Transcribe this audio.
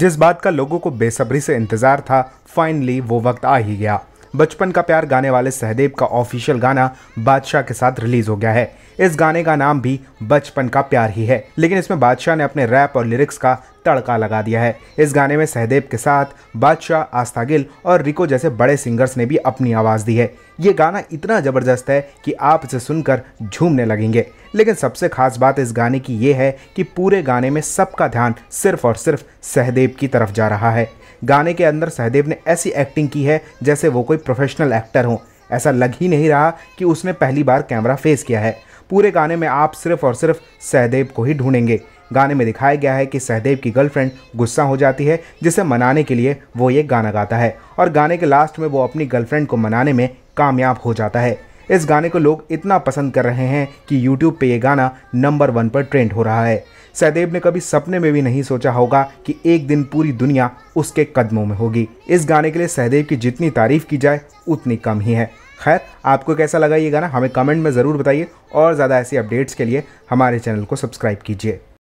जिस बात का लोगों को बेसब्री से इंतज़ार था फाइनली वो वक्त आ ही गया बचपन का प्यार गाने वाले सहदेव का ऑफिशियल गाना बादशाह के साथ रिलीज हो गया है इस गाने का नाम भी बचपन का प्यार ही है लेकिन इसमें बादशाह ने अपने रैप और लिरिक्स का तड़का लगा दिया है इस गाने में सहदेव के साथ बादशाह आस्था गिल और रिको जैसे बड़े सिंगर्स ने भी अपनी आवाज़ दी है ये गाना इतना ज़बरदस्त है कि आप इसे सुनकर झूमने लगेंगे लेकिन सबसे खास बात इस गाने की ये है कि पूरे गाने में सबका ध्यान सिर्फ और सिर्फ सहदेव की तरफ जा रहा है गाने के अंदर सहदेव ने ऐसी एक्टिंग की है जैसे वो कोई प्रोफेशनल एक्टर हों ऐसा लग ही नहीं रहा कि उसने पहली बार कैमरा फेस किया है पूरे गाने में आप सिर्फ और सिर्फ सहदेव को ही ढूंढेंगे गाने में दिखाया गया है कि सहदेव की गर्लफ्रेंड गुस्सा हो जाती है जिसे मनाने के लिए वो ये गाना गाता है और गाने के लास्ट में वो अपनी गर्लफ्रेंड को मनाने में कामयाब हो जाता है इस गाने को लोग इतना पसंद कर रहे हैं कि यूट्यूब पे ये गाना नंबर वन पर ट्रेंड हो रहा है सहदेव ने कभी सपने में भी नहीं सोचा होगा कि एक दिन पूरी दुनिया उसके कदमों में होगी इस गाने के लिए सहदेव की जितनी तारीफ की जाए उतनी कम ही है खैर आपको कैसा लगा ये गाना हमें कमेंट में ज़रूर बताइए और ज़्यादा ऐसी अपडेट्स के लिए हमारे चैनल को सब्सक्राइब कीजिए